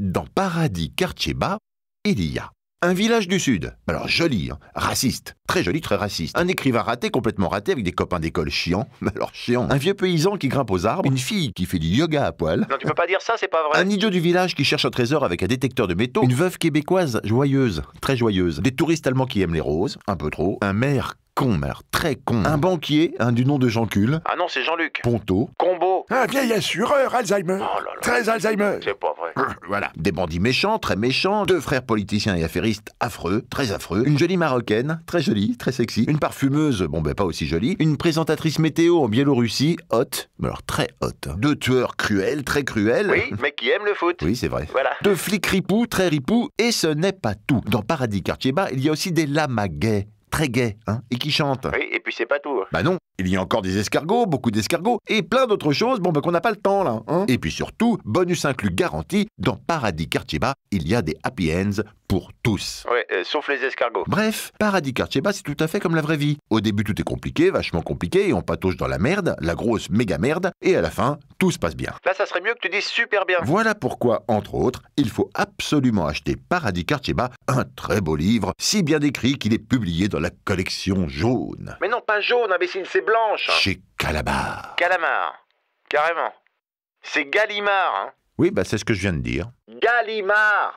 Dans Paradis Quartier Bas, il y a un village du Sud. Alors joli, hein, raciste, très joli, très raciste. Un écrivain raté, complètement raté, avec des copains d'école chiants, alors chiants. Hein. Un vieux paysan qui grimpe aux arbres, une fille qui fait du yoga à poil. Non, tu peux pas dire ça, c'est pas vrai. Un idiot du village qui cherche un trésor avec un détecteur de métaux. Une veuve québécoise joyeuse, très joyeuse. Des touristes allemands qui aiment les roses, un peu trop. Un maire con, alors très con. Un banquier, un du nom de Jean Cul. Ah non, c'est Jean-Luc. Ponto. Combo. Un vieil assureur, Alzheimer. Oh très Alzheimer. C'est pas vrai. Euh, voilà. Des bandits méchants, très méchants. Deux frères politiciens et affairistes affreux, très affreux. Une jolie marocaine, très jolie, très sexy. Une parfumeuse, bon ben pas aussi jolie. Une présentatrice météo en Biélorussie, haute, alors très haute. Deux tueurs cruels, très cruels. Oui, mais qui aiment le foot. Oui, c'est vrai. Voilà. Deux flics ripoux, très ripoux. Et ce n'est pas tout. Dans Paradis Quartier Bas, il y a aussi des lamaguets très gai, hein, et qui chante. Oui, et puis c'est pas tout. Bah non, il y a encore des escargots, beaucoup d'escargots, et plein d'autres choses, bon bah qu'on n'a pas le temps là. Hein. Et puis surtout, bonus inclus garanti, dans Paradis Quartier il y a des happy ends pour tous. Ouais, euh, sauf les escargots. Bref, Paradis Quartier c'est tout à fait comme la vraie vie. Au début, tout est compliqué, vachement compliqué, et on patauge dans la merde, la grosse méga merde, et à la fin, tout se passe bien. Là, ça serait mieux que tu dises super bien. Voilà pourquoi, entre autres, il faut absolument acheter Paradis Karcheba, un très beau livre, si bien décrit qu'il est publié dans la collection jaune. Mais non, pas jaune, imbécile, c'est blanche. Hein. Chez Calabar. Calamar, carrément. C'est Gallimard. Hein. Oui, bah c'est ce que je viens de dire. Gallimard